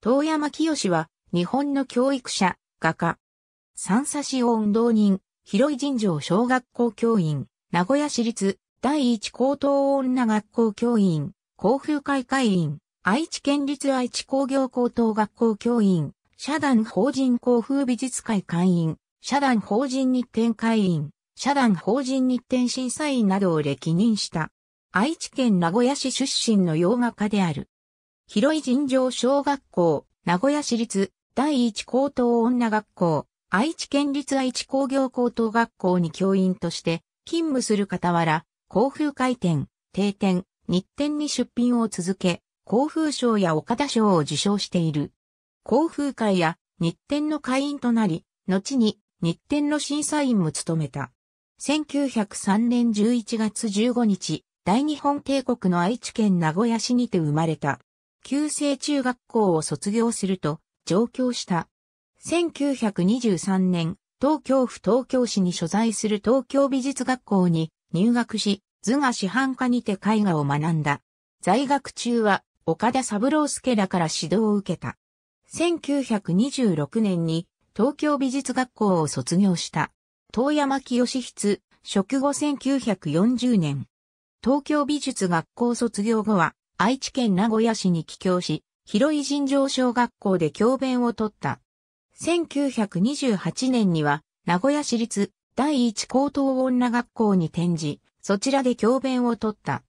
遠山清は、日本の教育者、画家。三叉市を運動人、広い尋常小学校教員、名古屋市立、第一高等女学校教員、甲風会会員、愛知県立愛知工業高等学校教員、社団法人甲風美術会会員、社団法人日展会員、社団法人日展審査員などを歴任した。愛知県名古屋市出身の洋画家である。広い尋常小学校、名古屋市立第一高等女学校、愛知県立愛知工業高等学校に教員として勤務する傍ら、航空回転、定点、日展に出品を続け、航空賞や岡田賞を受賞している。航空会や日展の会員となり、後に日展の審査員も務めた。1903年11月15日、大日本帝国の愛知県名古屋市にて生まれた。旧制中学校を卒業すると、上京した。1923年、東京府東京市に所在する東京美術学校に入学し、図画師範科にて絵画を学んだ。在学中は、岡田三郎助らから指導を受けた。1926年に東京美術学校を卒業した。遠山清筆、職後1940年。東京美術学校卒業後は、愛知県名古屋市に帰郷し、広井尋常小学校で教鞭を取った。1928年には、名古屋市立第一高等女学校に転じ、そちらで教鞭を取った。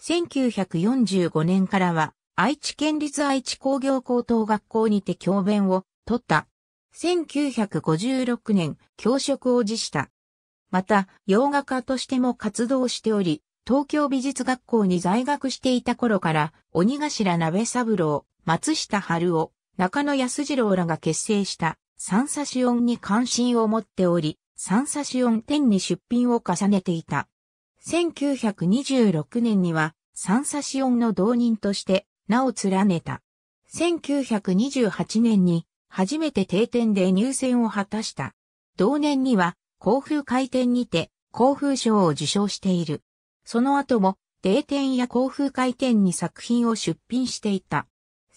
1945年からは、愛知県立愛知工業高等学校にて教鞭を取った。1956年、教職を辞した。また、洋画家としても活動しており、東京美術学校に在学していた頃から、鬼頭鍋三郎、松下春夫、中野安次郎らが結成した、三ンサ音に関心を持っており、三ンサ音オ展に出品を重ねていた。1926年には、三ンサ音の同人として、名を連ねた。1928年に、初めて定点で入選を果たした。同年には、甲府開店にて、甲府賞を受賞している。その後も、定点や航空会転に作品を出品していた。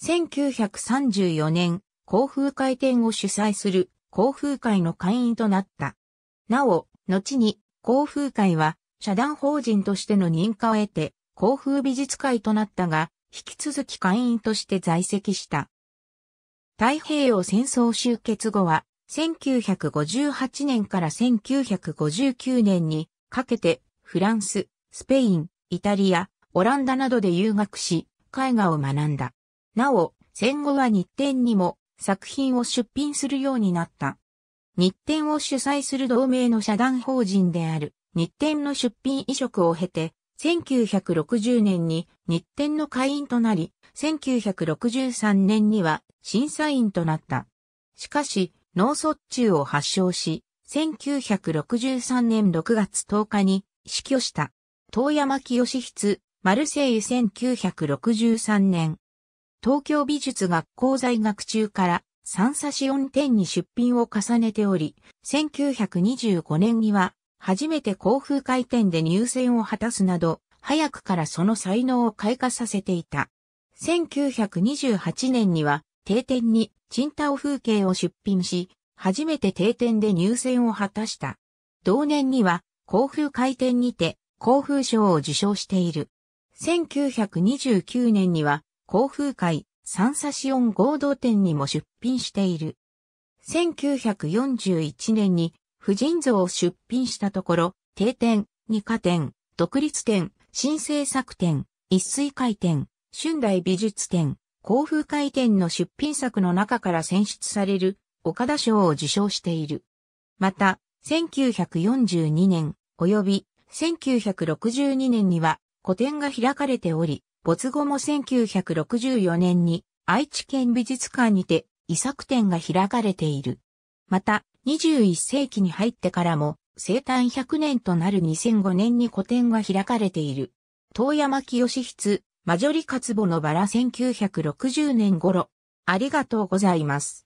1934年、航空会転を主催する航空会の会員となった。なお、後に航空会は社団法人としての認可を得て、航空美術会となったが、引き続き会員として在籍した。太平洋戦争終結後は、1958年から1959年にかけてフランス、スペイン、イタリア、オランダなどで留学し、絵画を学んだ。なお、戦後は日展にも作品を出品するようになった。日展を主催する同盟の社団法人である日展の出品移植を経て、1960年に日展の会員となり、1963年には審査員となった。しかし、脳卒中を発症し、1963年6月10日に死去した。遠山清筆、マルセイユ1963年。東京美術学校在学中から三差し4点に出品を重ねており、1925年には初めて航空回転で入選を果たすなど、早くからその才能を開花させていた。1928年には定点にチンタオ風景を出品し、初めて定点で入選を果たした。同年には、航風回転にて、航風賞を受賞している。1929年には、航風会、サンサシオン合同店にも出品している。1941年に、婦人像を出品したところ、定点、二課展、独立展、新制作展、一水会展、春代美術展、甲風会展の出品作の中から選出される岡田賞を受賞している。また、1942年及び1962年には個展が開かれており、没後も1964年に愛知県美術館にて遺作展が開かれている。また、21世紀に入ってからも生誕100年となる2005年に個展が開かれている。遠山清筆、マジョリカツボのバラ1960年頃。ありがとうございます。